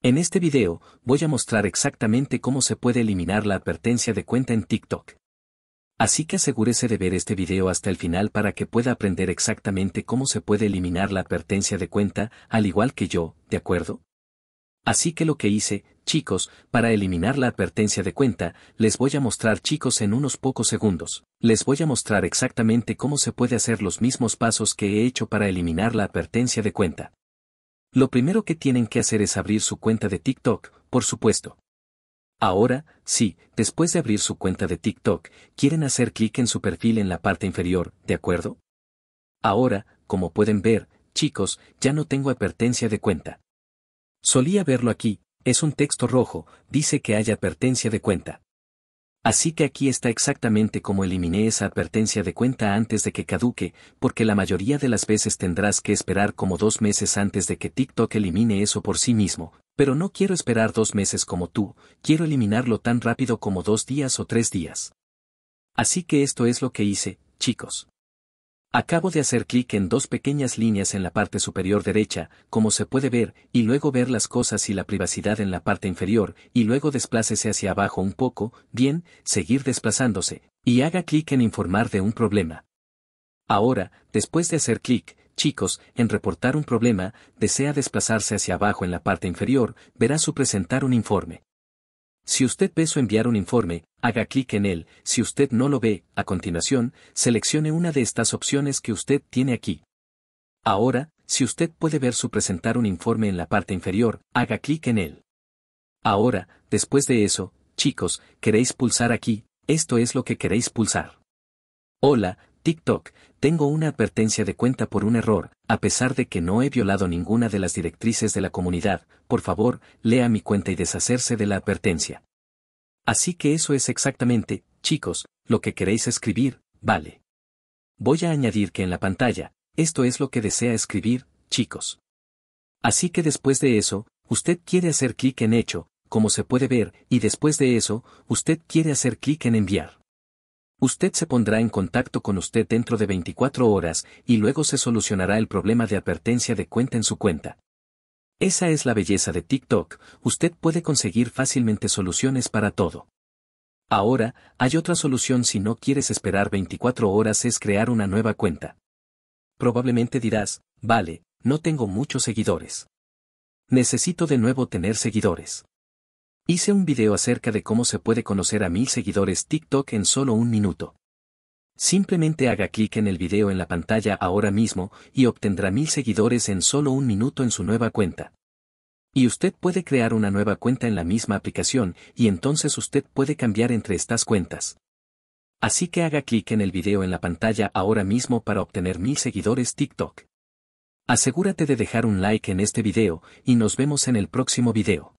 En este video, voy a mostrar exactamente cómo se puede eliminar la advertencia de cuenta en TikTok. Así que asegúrese de ver este video hasta el final para que pueda aprender exactamente cómo se puede eliminar la advertencia de cuenta, al igual que yo, ¿de acuerdo? Así que lo que hice, chicos, para eliminar la advertencia de cuenta, les voy a mostrar chicos en unos pocos segundos. Les voy a mostrar exactamente cómo se puede hacer los mismos pasos que he hecho para eliminar la advertencia de cuenta. Lo primero que tienen que hacer es abrir su cuenta de TikTok, por supuesto. Ahora, sí, después de abrir su cuenta de TikTok, quieren hacer clic en su perfil en la parte inferior, ¿de acuerdo? Ahora, como pueden ver, chicos, ya no tengo advertencia de cuenta. Solía verlo aquí, es un texto rojo, dice que hay advertencia de cuenta. Así que aquí está exactamente cómo eliminé esa advertencia de cuenta antes de que caduque, porque la mayoría de las veces tendrás que esperar como dos meses antes de que TikTok elimine eso por sí mismo, pero no quiero esperar dos meses como tú, quiero eliminarlo tan rápido como dos días o tres días. Así que esto es lo que hice, chicos. Acabo de hacer clic en dos pequeñas líneas en la parte superior derecha, como se puede ver, y luego ver las cosas y la privacidad en la parte inferior, y luego desplácese hacia abajo un poco, bien, seguir desplazándose, y haga clic en informar de un problema. Ahora, después de hacer clic, chicos, en reportar un problema, desea desplazarse hacia abajo en la parte inferior, verá su presentar un informe. Si usted ve su enviar un informe, haga clic en él, si usted no lo ve, a continuación, seleccione una de estas opciones que usted tiene aquí. Ahora, si usted puede ver su presentar un informe en la parte inferior, haga clic en él. Ahora, después de eso, chicos, queréis pulsar aquí, esto es lo que queréis pulsar. Hola, TikTok, tengo una advertencia de cuenta por un error, a pesar de que no he violado ninguna de las directrices de la comunidad, por favor, lea mi cuenta y deshacerse de la advertencia. Así que eso es exactamente, chicos, lo que queréis escribir, vale. Voy a añadir que en la pantalla, esto es lo que desea escribir, chicos. Así que después de eso, usted quiere hacer clic en hecho, como se puede ver, y después de eso, usted quiere hacer clic en enviar. Usted se pondrá en contacto con usted dentro de 24 horas y luego se solucionará el problema de advertencia de cuenta en su cuenta. Esa es la belleza de TikTok, usted puede conseguir fácilmente soluciones para todo. Ahora, hay otra solución si no quieres esperar 24 horas es crear una nueva cuenta. Probablemente dirás, vale, no tengo muchos seguidores. Necesito de nuevo tener seguidores. Hice un video acerca de cómo se puede conocer a mil seguidores TikTok en solo un minuto. Simplemente haga clic en el video en la pantalla ahora mismo y obtendrá mil seguidores en solo un minuto en su nueva cuenta. Y usted puede crear una nueva cuenta en la misma aplicación y entonces usted puede cambiar entre estas cuentas. Así que haga clic en el video en la pantalla ahora mismo para obtener mil seguidores TikTok. Asegúrate de dejar un like en este video y nos vemos en el próximo video.